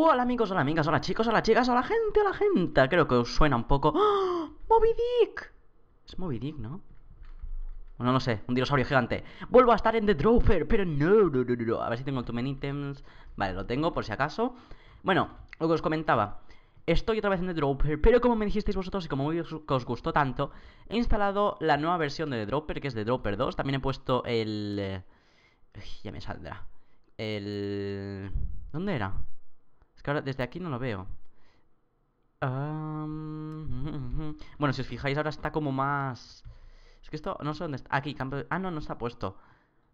hola amigos, hola amigas, hola chicos, hola chicas, hola gente, hola gente. Creo que os suena un poco. ¡Oh! ¡Moby Dick! Es Moby Dick, ¿no? Bueno, no sé, un dinosaurio gigante. Vuelvo a estar en The Dropper, pero no, no, no, no. A ver si tengo el Too Many Items. Vale, lo tengo por si acaso. Bueno, lo que os comentaba. Estoy otra vez en The Dropper, pero como me dijisteis vosotros y como os gustó tanto, he instalado la nueva versión de The Dropper, que es The Dropper 2. También he puesto el... Eh, ya me saldrá. El... ¿Dónde era? Es que ahora desde aquí no lo veo. Bueno, si os fijáis ahora está como más... Es que esto no sé dónde está. Aquí, campo... Ah, no, no se ha puesto.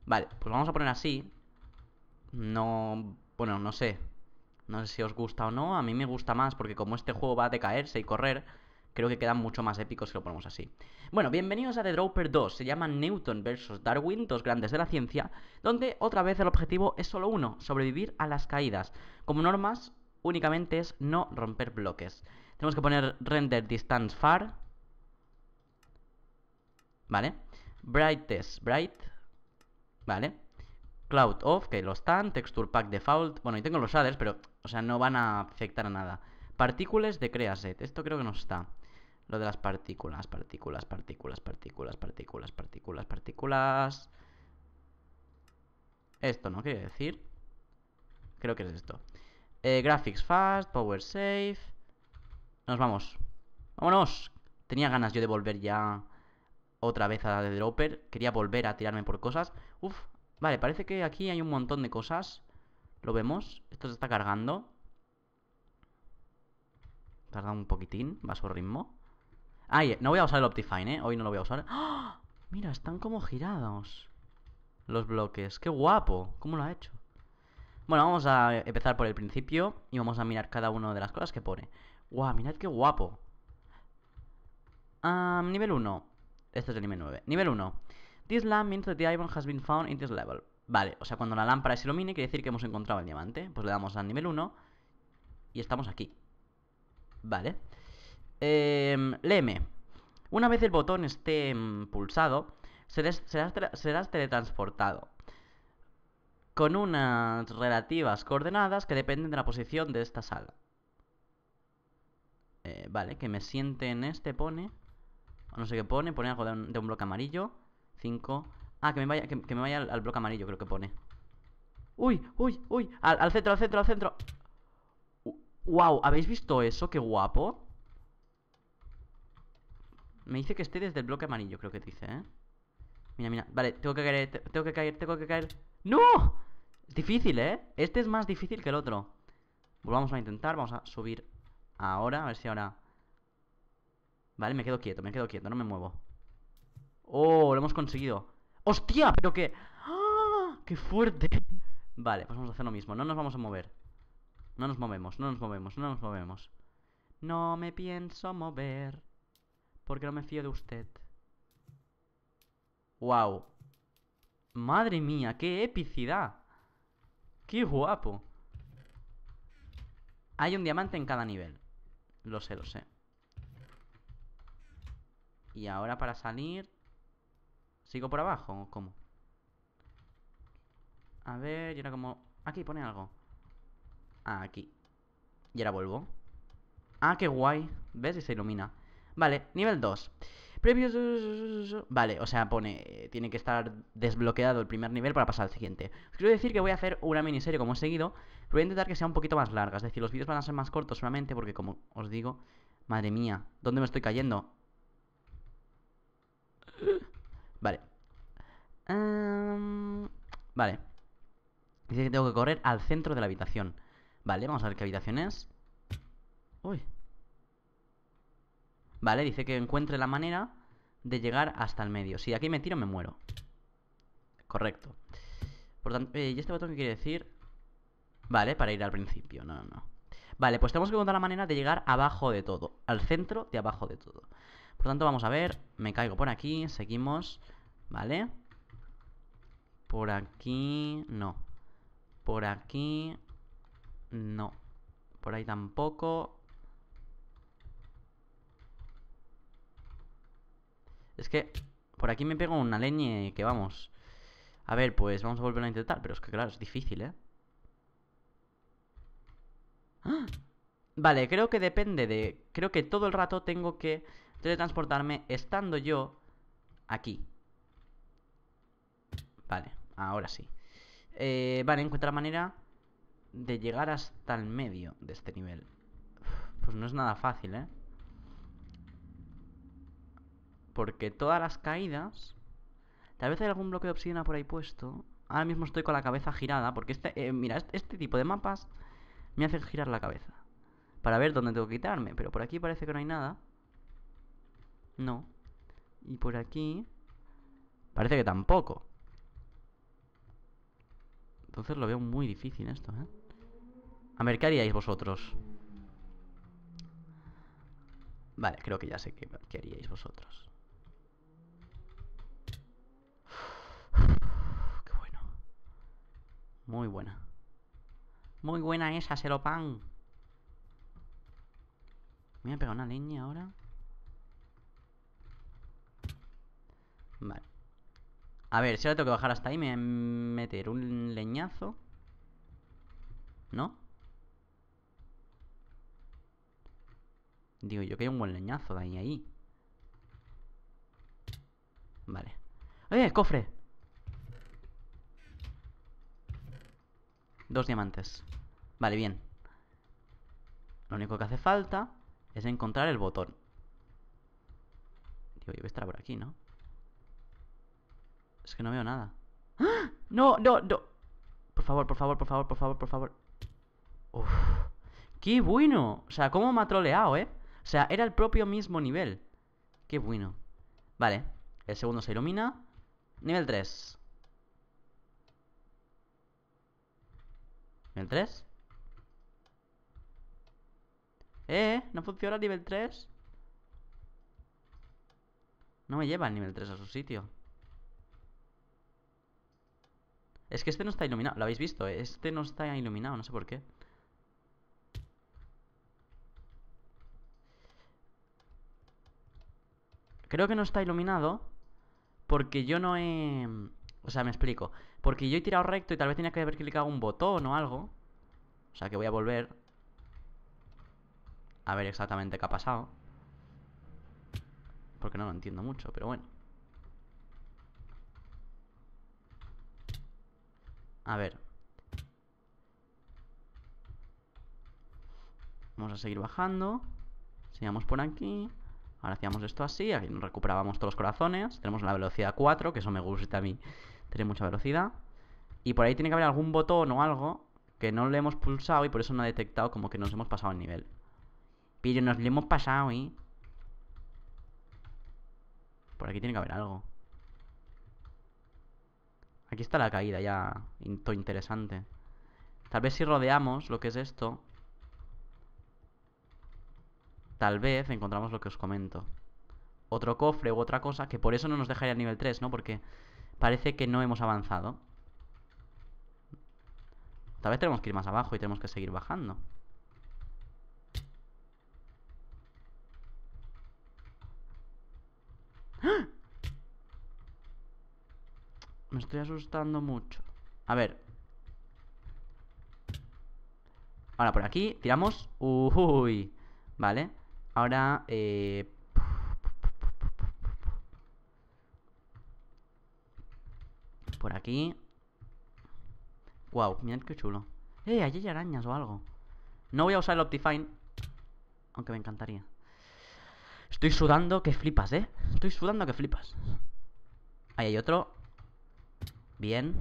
Vale, pues vamos a poner así. No... Bueno, no sé. No sé si os gusta o no, a mí me gusta más porque como este juego va a decaerse y correr, creo que quedan mucho más épicos si lo ponemos así. Bueno, bienvenidos a The Dropper 2, se llama Newton vs. Darwin, dos grandes de la ciencia, donde otra vez el objetivo es solo uno, sobrevivir a las caídas. Como normas, únicamente es no romper bloques. Tenemos que poner render distance far, ¿vale? Brightest, bright, ¿vale? Cloud off, que lo están, texture pack default, bueno, y tengo los shaders, pero o sea, no van a afectar a nada. Partículas de Creaset. Esto creo que no está. Lo de las partículas, partículas, partículas, partículas, partículas, partículas, partículas. Esto no quiere decir. Creo que es esto. Eh, graphics fast, power safe. Nos vamos. ¡Vámonos! Tenía ganas yo de volver ya otra vez a la de Dropper. Quería volver a tirarme por cosas. Uf, vale, parece que aquí hay un montón de cosas. ¿Lo vemos? Esto se está cargando. Tarda un poquitín, va su ritmo. Ay, no voy a usar el Optifine, ¿eh? Hoy no lo voy a usar. ¡Ah! Mira, están como girados los bloques. ¡Qué guapo! ¿Cómo lo ha hecho? Bueno, vamos a empezar por el principio y vamos a mirar cada una de las cosas que pone. ¡Guau! Wow, mirad qué guapo. nivel 1. Este es el nivel 9. Nivel 1. This land means the iron has been found in this level. Vale, o sea, cuando la lámpara se ilumine quiere decir que hemos encontrado el diamante. Pues le damos al nivel 1 y estamos aquí. Vale. Eh, em, léeme. Una vez el botón esté em, pulsado, serás, teletransportado con unas relativas coordenadas que dependen de la posición de esta sala. Eh, vale, que me siente en este pone... No sé qué pone, pone algo de un, de un bloque amarillo. 5, Ah, que me vaya, al, bloque amarillo, creo que pone. ¡Uy! ¡Uy! ¡Uy! Al, centro, al centro, al centro. ¡Wow! ¿Habéis visto eso? ¡Qué guapo! Me dice que esté desde el bloque amarillo, creo que dice, ¿eh? Mira, mira. Vale, tengo que caer, tengo que caer, tengo que caer. ¡No! Es difícil, ¿eh? Este es más difícil que el otro. Volvamos a intentar, vamos a subir ahora, a ver si ahora... Vale, me quedo quieto, me quedo quieto, no me muevo. ¡Oh! Lo hemos conseguido. ¡Hostia! Pero qué? ¡Ah! ¡Qué fuerte! Vale, pues vamos a hacer lo mismo. No nos vamos a mover. No nos movemos, no nos movemos, no nos movemos. No me pienso mover. Porque no me fío de usted. ¡Wow! ¡Madre mía! ¡Qué epicidad! ¡Qué guapo! Hay un diamante en cada nivel. Lo sé, lo sé. Y ahora para salir... ¿Sigo por abajo o cómo? A ver, y era como... Aquí, pone algo. Ah, aquí. Y ahora vuelvo. Ah, qué guay. ¿Ves? Y se ilumina. Vale, nivel 2. Previos... Vale, o sea, pone... Eh, tiene que estar desbloqueado el primer nivel para pasar al siguiente. Os quiero decir que voy a hacer una miniserie como he seguido. voy a intentar que sea un poquito más larga. Es decir, los vídeos van a ser más cortos solamente porque, como os digo... Madre mía, ¿dónde me estoy cayendo? Vale. vale. Dice que tengo que correr al centro de la habitación. Vale, vamos a ver qué habitación es. Uy. Vale, dice que encuentre la manera de llegar hasta el medio. Si aquí me tiro, me muero. Correcto. Por tanto, eh, ¿y este botón qué quiere decir? Vale, para ir al principio. No, no, no. Vale, pues tenemos que encontrar la manera de llegar abajo de todo. Al centro de abajo de todo. Por tanto, vamos a ver. Me caigo por aquí. Seguimos. ¿Vale? Por aquí no. Por aquí no. Por ahí tampoco. Es que por aquí me pego una leña que vamos. A ver, pues vamos a volver a intentar. Pero es que claro, es difícil, ¿eh? ¡Ah! Vale, creo que depende de... Creo que todo el rato tengo que teletransportarme estando yo aquí. Vale, ahora sí. Eh, vale, encuentra la manera de llegar hasta el medio de este nivel. Pues no es nada fácil, ¿eh? Porque todas las caídas... Tal vez hay algún bloque de obsidiana por ahí puesto. Ahora mismo estoy con la cabeza girada. Porque este... Eh, mira, este, este, tipo de mapas me hacen girar la cabeza. Para ver dónde tengo que quitarme. Pero por aquí parece que no hay nada. No. Y por aquí... Parece que tampoco. Entonces lo veo muy difícil esto, ¿eh? A ver, ¿qué haríais vosotros? Vale, creo que ya sé qué, haríais vosotros. Qué bueno. Muy buena. Muy buena esa, Seropan. Me voy a pegar una leña ahora. Vale. A ver, si ahora tengo que bajar hasta ahí, me meter un leñazo. ¿No? Digo yo que hay un buen leñazo de ahí ahí. Vale. ¡Eh, cofre! Dos diamantes. Vale, bien. Lo único que hace falta es encontrar el botón. Digo, yo voy a estar por aquí, ¿no? Es que no veo nada. No, no, no. Por favor, por favor, por favor, por favor, por favor. Uf. ¡Qué bueno! O sea, cómo me ha troleado, ¿eh? O sea, era el propio mismo nivel. ¡Qué bueno! Vale. El segundo se ilumina. Nivel 3. ¿Nivel 3? ¿Eh? ¿No funciona el nivel 3? No me lleva el nivel 3 a su sitio. Es que este no está iluminado, lo habéis visto, este no está iluminado, no sé por qué. Creo que no está iluminado porque yo no he... O sea, me explico. Porque yo he tirado recto y tal vez tenía que haber clicado un botón o algo. O sea, que voy a volver a ver exactamente qué ha pasado. Porque no lo entiendo mucho, pero bueno. A ver. Vamos a seguir bajando. sigamos por aquí. Ahora hacíamos esto así. Aquí recuperábamos todos los corazones. Tenemos la velocidad 4, que eso me gusta a mí. Tiene mucha velocidad. Y por ahí tiene que haber algún botón o algo que no le hemos pulsado y por eso no ha detectado como que nos hemos pasado el nivel. Pero nos lo hemos pasado, ¿eh? Por aquí tiene que haber algo. Aquí está la caída ya. Todo interesante. Tal vez si rodeamos lo que es esto. Tal vez encontramos lo que os comento. Otro cofre u otra cosa. Que por eso no nos dejaría nivel 3, ¿no? Porque parece que no hemos avanzado. Tal vez tenemos que ir más abajo y tenemos que seguir bajando. ¡Ah! Me estoy asustando mucho. A ver. Ahora por aquí, tiramos. Uy. Vale. Ahora, eh... Por aquí. Wow, mirad qué chulo. Eh, allí hay arañas o algo. No voy a usar el Optifine. Aunque me encantaría. Estoy sudando que flipas, ¿eh? Estoy sudando que flipas. Ahí hay otro. Bien.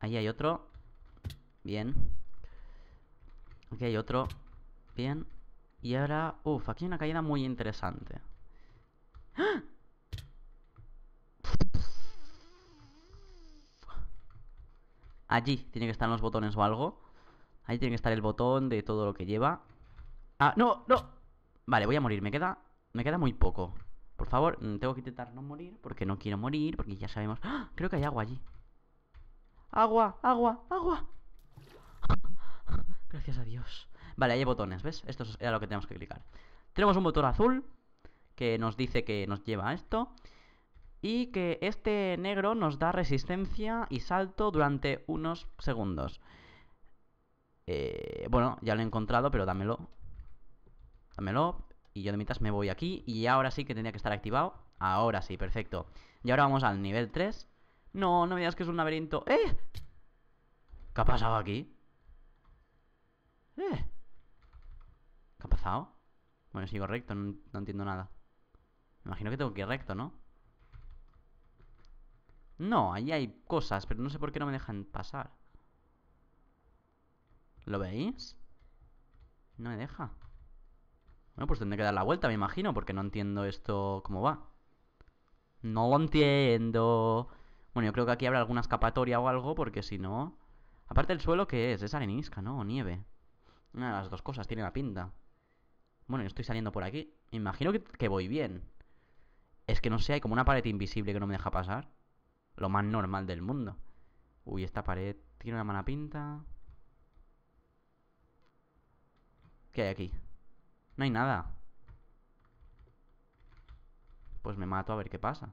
Ahí hay otro. Bien. Aquí hay otro. Bien. Y ahora... Uf, aquí hay una caída muy interesante. Allí tienen que estar los botones o algo. Ahí tiene que estar el botón de todo lo que lleva. Ah, no, no. Vale, voy a morir. Me queda, me queda muy poco. Por favor, mm, tengo que intentar no morir porque no quiero morir, porque ya sabemos... ¡Ah! Creo que hay agua allí. ¡Agua! ¡Agua! ¡Agua! Gracias a Dios. Vale, hay botones, ¿ves? Esto era lo que tenemos que clicar. Tenemos un botón azul que nos dice que nos lleva a esto. Y que este negro nos da resistencia y salto durante unos segundos. Eh, bueno, ya lo he encontrado, pero dámelo. Dámelo. Y yo de mitad me voy aquí y ahora sí que tenía que estar activado. Ahora sí, perfecto. Y ahora vamos al nivel 3. No, no me digas que es un laberinto. ¡Eh! ¿Qué ha pasado aquí? ¿Eh? ¿Qué ha pasado? Bueno, sigo recto, no, no entiendo nada. Me imagino que tengo que ir recto, ¿no? No, ahí hay cosas, pero no sé por qué no me dejan pasar. ¿Lo veis? No me deja. Bueno, pues tendré que dar la vuelta, me imagino, porque no entiendo esto cómo va. No lo entiendo. Bueno, yo creo que aquí habrá alguna escapatoria o algo, porque si no... Aparte el suelo, ¿qué es? Es arenisca, ¿no? O nieve. Una de las dos cosas tiene la pinta. Bueno, yo estoy saliendo por aquí. Me imagino que, que voy bien. Es que no sé, hay como una pared invisible que no me deja pasar. Lo más normal del mundo. Uy, esta pared tiene una mala pinta. ¿Qué hay aquí? No hay nada. Pues me mato a ver qué pasa.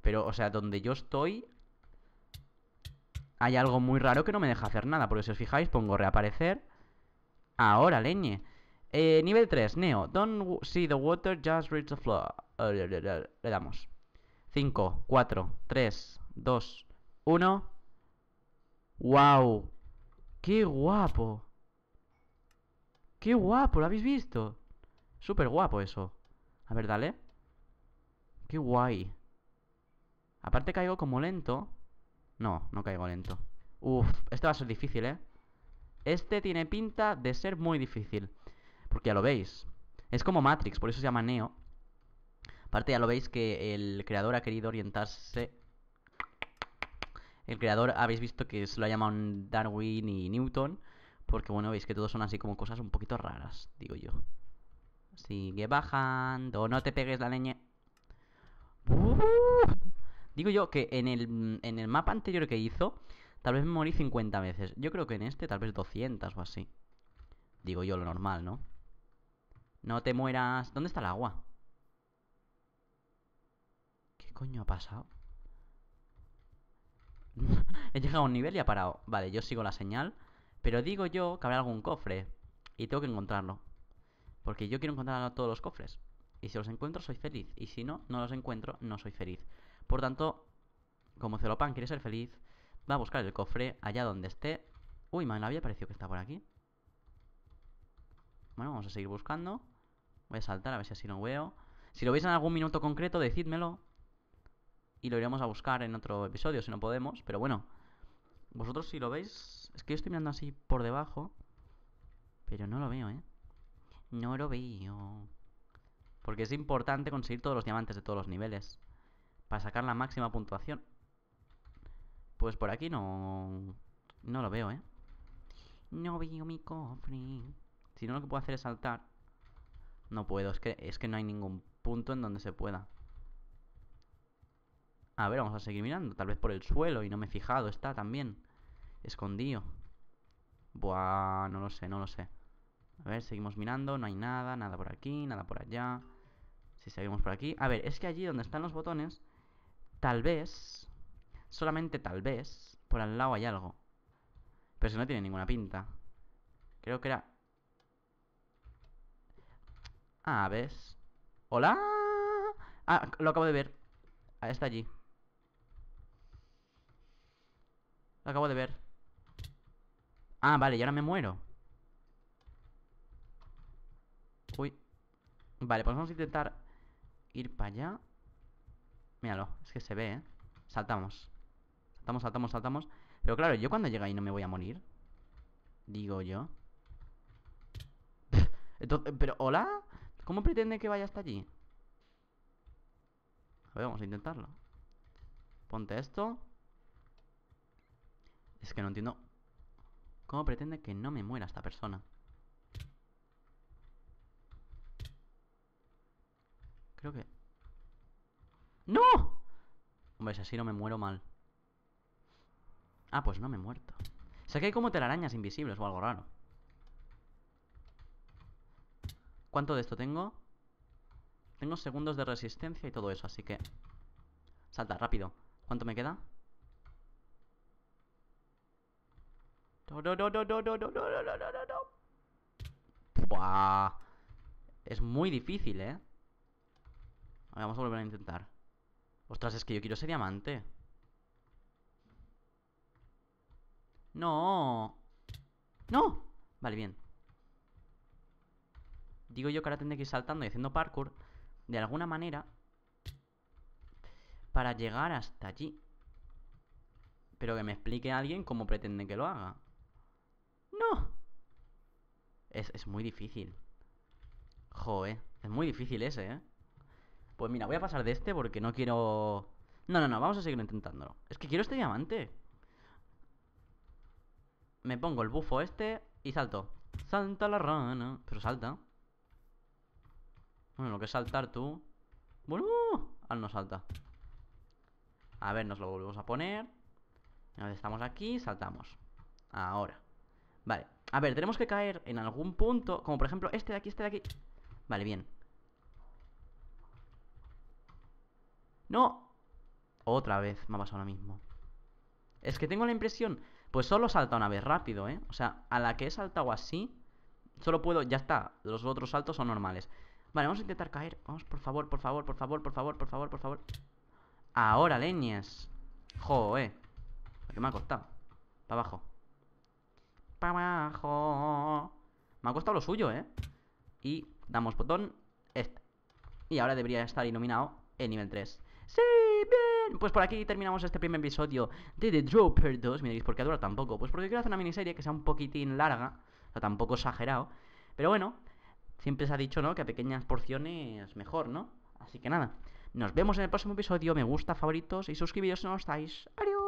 Pero, o sea, donde yo estoy... Hay algo muy raro que no me deja hacer nada. Porque si os fijáis, pongo reaparecer. Ahora, leñe. Eh, nivel 3, Neo. Don't see the water, just reach the floor. Eh, le damos. 5, 4, 3, 2, 1. ¡Wow! ¡Qué guapo! ¡Qué guapo! ¿Lo habéis visto? Súper guapo eso. A ver, dale. Qué guay. Aparte caigo como lento. No, no caigo lento. Uf, este va a ser difícil, ¿eh? Este tiene pinta de ser muy difícil. Porque ya lo veis. Es como Matrix, por eso se llama Neo. Aparte ya lo veis que el creador ha querido orientarse... El creador habéis visto que se lo ha llamado Darwin y Newton. Porque bueno, veis que todos son así como cosas un poquito raras, digo yo. Sigue bajando, no te pegues la leña. digo yo que en el, en el mapa anterior que hizo, tal vez me morí 50 veces. Yo creo que en este tal vez 200 o así. Digo yo lo normal, ¿no? No te mueras. ¿Dónde está el agua? ¿Qué coño ha pasado? He llegado a un nivel y ha parado. Vale, yo sigo la señal. Pero digo yo que habrá algún cofre. Y tengo que encontrarlo. Porque yo quiero encontrar a todos los cofres. Y si los encuentro, soy feliz. Y si no, no los encuentro, no soy feliz. Por tanto, como Celopan quiere ser feliz, va a buscar el cofre allá donde esté. Uy, me había parecido que está por aquí. Bueno, vamos a seguir buscando. Voy a saltar a ver si así lo veo. Si lo veis en algún minuto concreto, decídmelo. Y lo iremos a buscar en otro episodio si no podemos. Pero bueno, vosotros si lo veis... Es que yo estoy mirando así por debajo. Pero no lo veo, ¿eh? No lo veo. Porque es importante conseguir todos los diamantes de todos los niveles. Para sacar la máxima puntuación. Pues por aquí no... No lo veo, ¿eh? No veo mi cofre. Si no, lo que puedo hacer es saltar. No puedo, es que, es que no hay ningún punto en donde se pueda. A ver, vamos a seguir mirando. Tal vez por el suelo y no me he fijado. Está también. Escondido. Buah, no lo sé, no lo sé. A ver, seguimos mirando, no hay nada, nada por aquí, nada por allá. Si seguimos por aquí... A ver, es que allí donde están los botones, tal vez, solamente tal vez, por al lado hay algo. Pero si no tiene ninguna pinta. Creo que era... Ah, ¿ves? ¡Hola! Ah, lo acabo de ver. Ah, está allí. Lo acabo de ver. Ah, vale, y ahora me muero. Vale, pues vamos a intentar ir para allá. Míralo, es que se ve, ¿eh? Saltamos. Saltamos, saltamos, saltamos. Pero claro, yo cuando llegue ahí no me voy a morir. Digo yo. Entonces, pero, ¿hola? ¿Cómo pretende que vaya hasta allí? A ver, vamos a intentarlo. Ponte esto. Es que no entiendo. ¿Cómo pretende que no me muera esta persona? Creo que... ¡No! Hombre, si así no me muero mal. Ah, pues no me he muerto. O sea que hay como telarañas invisibles o algo raro. ¿Cuánto de esto tengo? Tengo segundos de resistencia y todo eso, así que... Salta, rápido. ¿Cuánto me queda? No, no, no, no, no, no, no, no, no, Es muy difícil, ¿eh? vamos a volver a intentar. Ostras, es que yo quiero ese diamante. ¡No! ¡No! Vale, bien. Digo yo que ahora tendré que ir saltando y haciendo parkour de alguna manera para llegar hasta allí. Pero que me explique alguien cómo pretende que lo haga. ¡No! Es, es muy difícil. Joder es muy difícil ese, ¿eh? Pues mira, voy a pasar de este porque no quiero... No, no, no, vamos a seguir intentándolo. Es que quiero este diamante. Me pongo el bufo este y salto. Salta la rana. Pero salta. Bueno, lo que es saltar tú. Bueno, al no salta. A ver, nos lo volvemos a poner. ver, estamos aquí, saltamos. Ahora. Vale. A ver, tenemos que caer en algún punto. Como por ejemplo este de aquí, este de aquí. Vale, bien. No. Otra vez me ha pasado lo mismo. Es que tengo la impresión... Pues solo salta una vez rápido, ¿eh? O sea, a la que he saltado así... Solo puedo... Ya está. Los otros saltos son normales. Vale, vamos a intentar caer. Vamos, por favor, por favor, por favor, por favor, por favor, por favor. Ahora, leñes. Joe. qué me ha costado. Para abajo. Para abajo. Me ha costado lo suyo, ¿eh? Y damos botón. Este. Y ahora debería estar iluminado el nivel 3. ¡Sí! ¡Bien! Pues por aquí terminamos este primer episodio de The Dropper 2. Me diréis, ¿por qué dura tampoco? Pues porque quiero hacer una miniserie que sea un poquitín larga, o sea, tampoco exagerado. Pero bueno, siempre se ha dicho, ¿no? Que a pequeñas porciones mejor, ¿no? Así que nada, nos vemos en el próximo episodio. Me gusta, favoritos y suscribiros si no estáis. ¡Adiós!